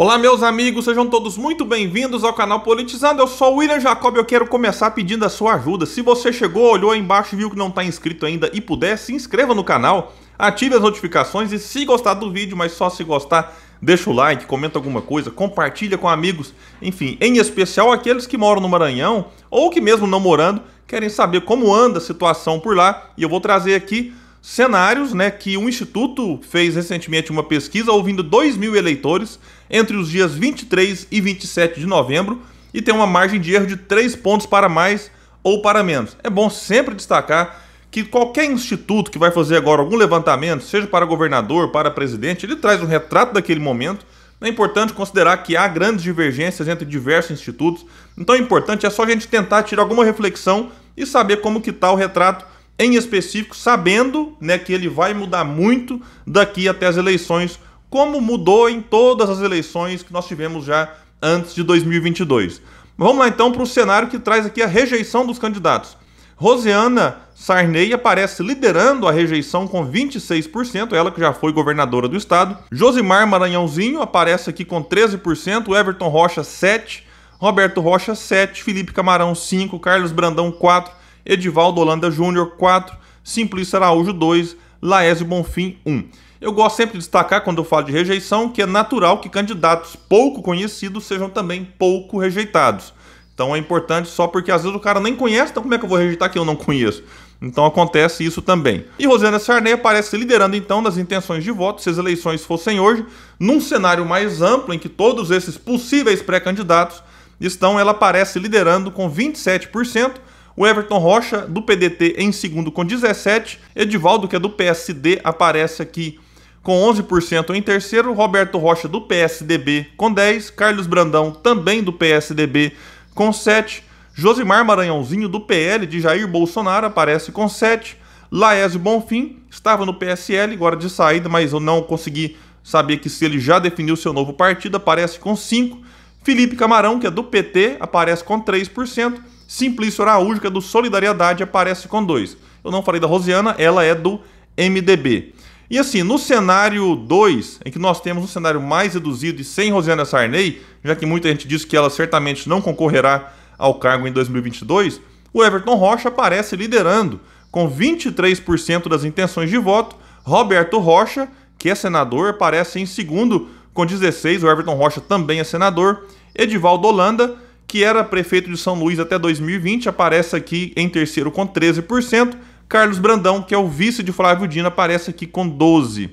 Olá, meus amigos, sejam todos muito bem-vindos ao canal Politizando. Eu sou o William Jacob e eu quero começar pedindo a sua ajuda. Se você chegou, olhou aí embaixo e viu que não está inscrito ainda e puder, se inscreva no canal, ative as notificações e se gostar do vídeo, mas só se gostar, deixa o like, comenta alguma coisa, compartilha com amigos, enfim, em especial aqueles que moram no Maranhão ou que mesmo não morando, querem saber como anda a situação por lá e eu vou trazer aqui cenários, né, que um instituto fez recentemente uma pesquisa ouvindo 2 mil eleitores entre os dias 23 e 27 de novembro e tem uma margem de erro de 3 pontos para mais ou para menos. É bom sempre destacar que qualquer instituto que vai fazer agora algum levantamento, seja para governador, para presidente, ele traz um retrato daquele momento. É importante considerar que há grandes divergências entre diversos institutos, então é importante é só a gente tentar tirar alguma reflexão e saber como que está o retrato em específico, sabendo né, que ele vai mudar muito daqui até as eleições, como mudou em todas as eleições que nós tivemos já antes de 2022. Vamos lá então para o cenário que traz aqui a rejeição dos candidatos. Rosiana Sarney aparece liderando a rejeição com 26%, ela que já foi governadora do estado. Josimar Maranhãozinho aparece aqui com 13%, Everton Rocha 7, Roberto Rocha 7, Felipe Camarão 5, Carlos Brandão 4, Edivaldo Holanda Júnior 4, Simplício Araújo 2, Laésio Bonfim 1. Eu gosto sempre de destacar, quando eu falo de rejeição, que é natural que candidatos pouco conhecidos sejam também pouco rejeitados. Então é importante só porque às vezes o cara nem conhece, então como é que eu vou rejeitar quem eu não conheço? Então acontece isso também. E Rosana Sarney aparece liderando então nas intenções de voto, se as eleições fossem hoje, num cenário mais amplo em que todos esses possíveis pré-candidatos estão, ela aparece liderando com 27%, o Everton Rocha, do PDT, em segundo com 17. Edivaldo, que é do PSD, aparece aqui com 11% em terceiro. Roberto Rocha, do PSDB, com 10. Carlos Brandão, também do PSDB, com 7. Josimar Maranhãozinho, do PL, de Jair Bolsonaro, aparece com 7. Laésio Bonfim estava no PSL, agora de saída, mas eu não consegui saber que se ele já definiu seu novo partido, aparece com 5. Felipe Camarão, que é do PT, aparece com 3%. Simplício Araújo, que é do Solidariedade, aparece com dois. Eu não falei da Rosiana, ela é do MDB. E assim, no cenário 2, em que nós temos um cenário mais reduzido e sem Rosiana Sarney, já que muita gente diz que ela certamente não concorrerá ao cargo em 2022, o Everton Rocha aparece liderando, com 23% das intenções de voto. Roberto Rocha, que é senador, aparece em segundo, com 16%. O Everton Rocha também é senador. Edivaldo Holanda que era prefeito de São Luís até 2020, aparece aqui em terceiro com 13%. Carlos Brandão, que é o vice de Flávio Dino, aparece aqui com 12%.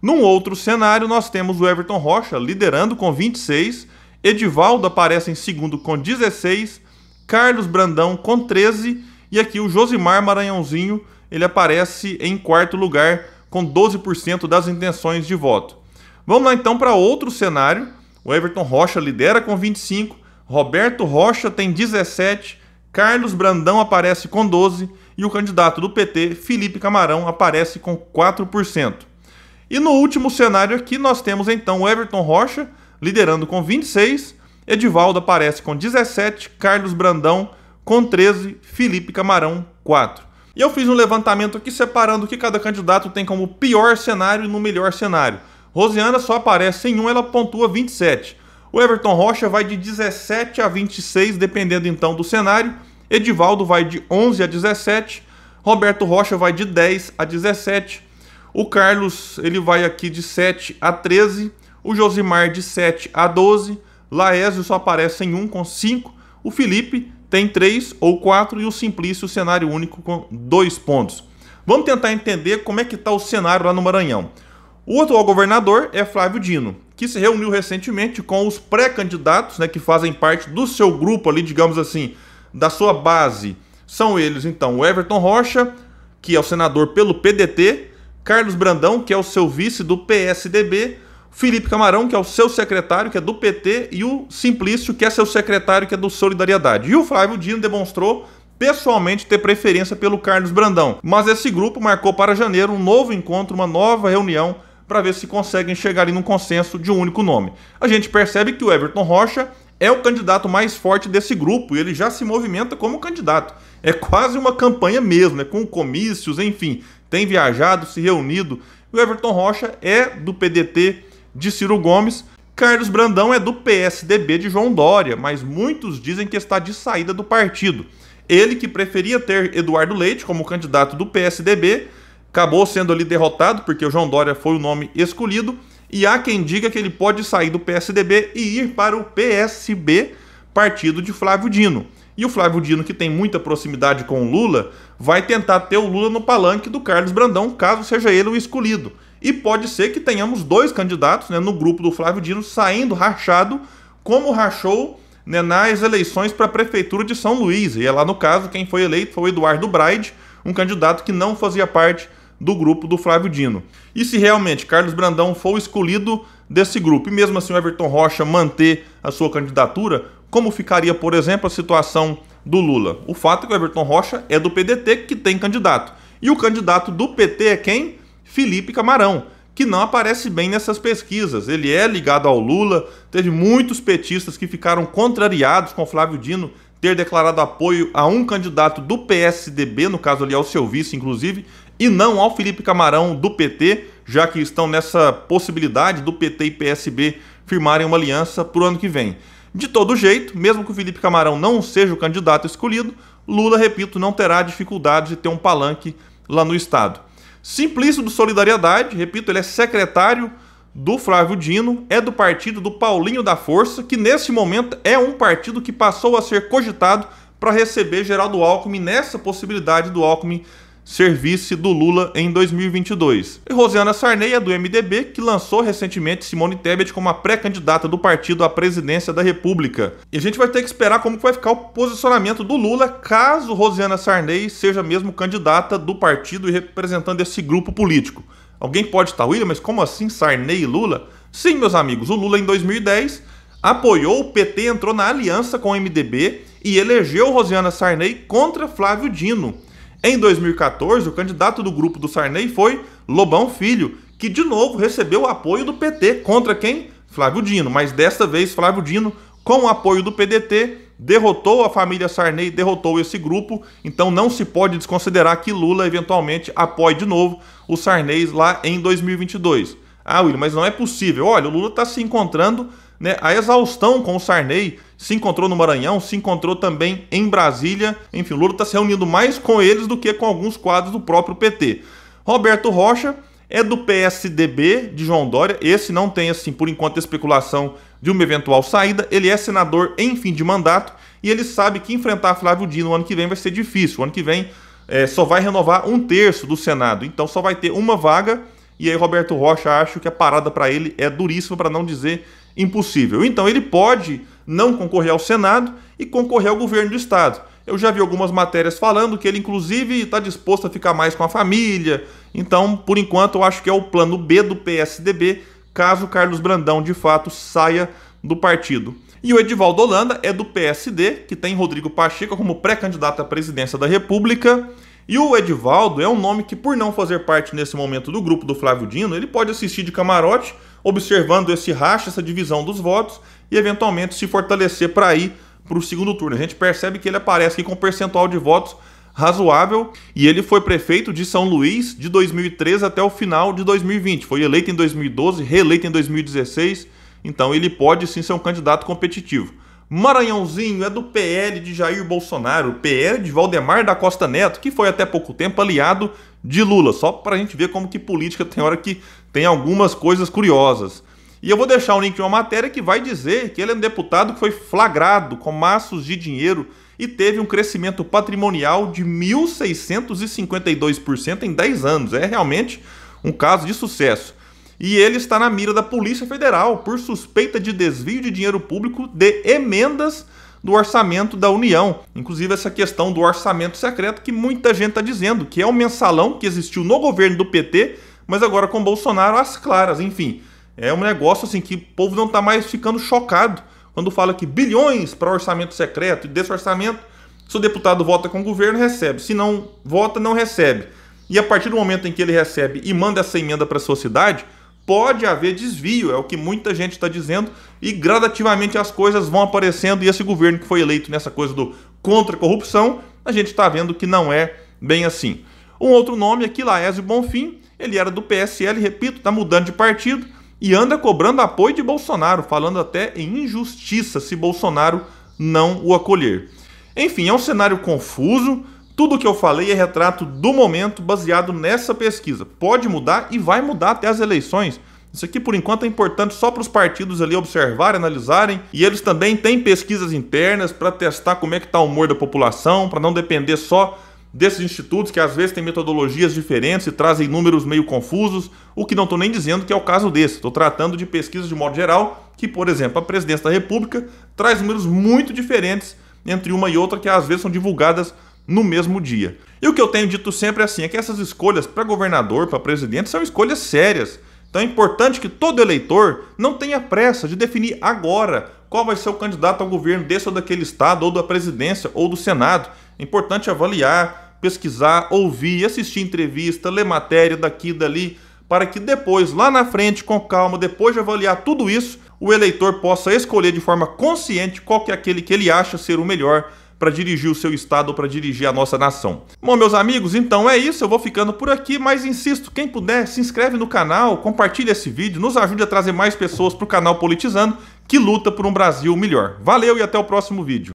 Num outro cenário, nós temos o Everton Rocha liderando com 26%, Edivaldo aparece em segundo com 16%, Carlos Brandão com 13%, e aqui o Josimar Maranhãozinho, ele aparece em quarto lugar com 12% das intenções de voto. Vamos lá então para outro cenário. O Everton Rocha lidera com 25, Roberto Rocha tem 17, Carlos Brandão aparece com 12 e o candidato do PT, Felipe Camarão, aparece com 4%. E no último cenário aqui nós temos então o Everton Rocha liderando com 26, Edivaldo aparece com 17, Carlos Brandão com 13, Felipe Camarão 4. E eu fiz um levantamento aqui separando o que cada candidato tem como pior cenário e no melhor cenário. Rosiana só aparece em um, ela pontua 27. O Everton Rocha vai de 17 a 26, dependendo então do cenário. Edivaldo vai de 11 a 17. Roberto Rocha vai de 10 a 17. O Carlos, ele vai aqui de 7 a 13. O Josimar de 7 a 12. Laésio só aparece em 1 com 5. O Felipe tem 3 ou 4. E o Simplício, cenário único, com 2 pontos. Vamos tentar entender como é que está o cenário lá no Maranhão. O atual governador é Flávio Dino que se reuniu recentemente com os pré-candidatos, né, que fazem parte do seu grupo ali, digamos assim, da sua base. São eles, então, o Everton Rocha, que é o senador pelo PDT, Carlos Brandão, que é o seu vice do PSDB, Felipe Camarão, que é o seu secretário, que é do PT, e o Simplício, que é seu secretário, que é do Solidariedade. E o Flávio Dino demonstrou pessoalmente ter preferência pelo Carlos Brandão. Mas esse grupo marcou para janeiro um novo encontro, uma nova reunião para ver se conseguem chegar em um consenso de um único nome. A gente percebe que o Everton Rocha é o candidato mais forte desse grupo e ele já se movimenta como candidato. É quase uma campanha mesmo, né? com comícios, enfim. Tem viajado, se reunido. O Everton Rocha é do PDT de Ciro Gomes. Carlos Brandão é do PSDB de João Dória, mas muitos dizem que está de saída do partido. Ele que preferia ter Eduardo Leite como candidato do PSDB acabou sendo ali derrotado, porque o João Dória foi o nome escolhido. E há quem diga que ele pode sair do PSDB e ir para o PSB, partido de Flávio Dino. E o Flávio Dino, que tem muita proximidade com o Lula, vai tentar ter o Lula no palanque do Carlos Brandão, caso seja ele o escolhido. E pode ser que tenhamos dois candidatos né, no grupo do Flávio Dino saindo rachado, como rachou né, nas eleições para a Prefeitura de São Luís. E é lá no caso, quem foi eleito foi o Eduardo Braide, um candidato que não fazia parte do grupo do Flávio Dino. E se realmente Carlos Brandão for escolhido desse grupo, e mesmo assim o Everton Rocha manter a sua candidatura, como ficaria, por exemplo, a situação do Lula? O fato é que o Everton Rocha é do PDT que tem candidato. E o candidato do PT é quem? Felipe Camarão, que não aparece bem nessas pesquisas. Ele é ligado ao Lula, teve muitos petistas que ficaram contrariados com Flávio Dino ter declarado apoio a um candidato do PSDB, no caso ali ao é seu vice, inclusive, e não ao Felipe Camarão do PT, já que estão nessa possibilidade do PT e PSB firmarem uma aliança para o ano que vem. De todo jeito, mesmo que o Felipe Camarão não seja o candidato escolhido, Lula, repito, não terá dificuldade de ter um palanque lá no Estado. Simplício do Solidariedade, repito, ele é secretário do Flávio Dino, é do partido do Paulinho da Força, que neste momento é um partido que passou a ser cogitado para receber Geraldo Alckmin nessa possibilidade do Alckmin serviço do Lula em 2022. E Rosiana Sarney é do MDB, que lançou recentemente Simone Tebet como a pré-candidata do partido à presidência da República. E a gente vai ter que esperar como vai ficar o posicionamento do Lula caso Rosiana Sarney seja mesmo candidata do partido e representando esse grupo político. Alguém pode estar, William, mas como assim Sarney e Lula? Sim, meus amigos, o Lula em 2010 apoiou o PT, entrou na aliança com o MDB e elegeu Rosiana Sarney contra Flávio Dino em 2014, o candidato do grupo do Sarney foi Lobão Filho, que de novo recebeu o apoio do PT contra quem? Flávio Dino, mas desta vez Flávio Dino, com o apoio do PDT, derrotou a família Sarney, derrotou esse grupo, então não se pode desconsiderar que Lula eventualmente apoie de novo os Sarney lá em 2022. Ah, William, mas não é possível. Olha, o Lula está se encontrando né, a exaustão com o Sarney, se encontrou no Maranhão, se encontrou também em Brasília. Enfim, o Lula está se reunindo mais com eles do que com alguns quadros do próprio PT. Roberto Rocha é do PSDB de João Dória. Esse não tem, assim, por enquanto, especulação de uma eventual saída. Ele é senador em fim de mandato e ele sabe que enfrentar Flávio Dino no ano que vem vai ser difícil. O ano que vem é, só vai renovar um terço do Senado, então só vai ter uma vaga. E aí, Roberto Rocha acho que a parada para ele é duríssima, para não dizer impossível. Então ele pode não concorrer ao Senado e concorrer ao governo do estado. Eu já vi algumas matérias falando que ele, inclusive, está disposto a ficar mais com a família. Então, por enquanto, eu acho que é o plano B do PSDB, caso Carlos Brandão de fato saia do partido. E o Edivaldo Holanda é do PSD, que tem Rodrigo Pacheco como pré-candidato à presidência da República. E o Edivaldo é um nome que, por não fazer parte nesse momento do grupo do Flávio Dino, ele pode assistir de camarote observando esse racha, essa divisão dos votos e eventualmente se fortalecer para ir para o segundo turno. A gente percebe que ele aparece aqui com um percentual de votos razoável e ele foi prefeito de São Luís de 2013 até o final de 2020. Foi eleito em 2012, reeleito em 2016, então ele pode sim ser um candidato competitivo. Maranhãozinho é do PL de Jair Bolsonaro, PL de Valdemar da Costa Neto, que foi até pouco tempo aliado de Lula, só para a gente ver como que política tem hora que tem algumas coisas curiosas. E eu vou deixar o link de uma matéria que vai dizer que ele é um deputado que foi flagrado com maços de dinheiro e teve um crescimento patrimonial de 1.652% em 10 anos. É realmente um caso de sucesso e ele está na mira da Polícia Federal por suspeita de desvio de dinheiro público de emendas do orçamento da União. Inclusive, essa questão do orçamento secreto que muita gente está dizendo, que é um mensalão que existiu no governo do PT, mas agora com Bolsonaro às claras. Enfim, é um negócio assim que o povo não está mais ficando chocado quando fala que bilhões para orçamento secreto e desse orçamento, se o deputado vota com o governo, recebe. Se não vota, não recebe. E a partir do momento em que ele recebe e manda essa emenda para a sua cidade, pode haver desvio, é o que muita gente está dizendo, e gradativamente as coisas vão aparecendo, e esse governo que foi eleito nessa coisa do contra a corrupção, a gente está vendo que não é bem assim. Um outro nome aqui, é Laésio Bonfim, ele era do PSL, repito, está mudando de partido e anda cobrando apoio de Bolsonaro, falando até em injustiça se Bolsonaro não o acolher. Enfim, é um cenário confuso, tudo que eu falei é retrato do momento baseado nessa pesquisa. Pode mudar e vai mudar até as eleições. Isso aqui, por enquanto, é importante só para os partidos ali observarem, analisarem. E eles também têm pesquisas internas para testar como é que está o humor da população, para não depender só desses institutos que às vezes têm metodologias diferentes e trazem números meio confusos, o que não estou nem dizendo que é o caso desse. Estou tratando de pesquisas de modo geral, que, por exemplo, a presidência da República traz números muito diferentes entre uma e outra que às vezes são divulgadas no mesmo dia. E o que eu tenho dito sempre é assim, é que essas escolhas para governador, para presidente, são escolhas sérias. Então é importante que todo eleitor não tenha pressa de definir agora qual vai ser o candidato ao governo desse ou daquele estado, ou da presidência, ou do senado. É importante avaliar, pesquisar, ouvir, assistir entrevista, ler matéria daqui e dali, para que depois, lá na frente, com calma, depois de avaliar tudo isso, o eleitor possa escolher de forma consciente qual que é aquele que ele acha ser o melhor para dirigir o seu estado ou para dirigir a nossa nação. Bom, meus amigos, então é isso, eu vou ficando por aqui, mas insisto, quem puder, se inscreve no canal, compartilha esse vídeo, nos ajude a trazer mais pessoas para o canal Politizando, que luta por um Brasil melhor. Valeu e até o próximo vídeo.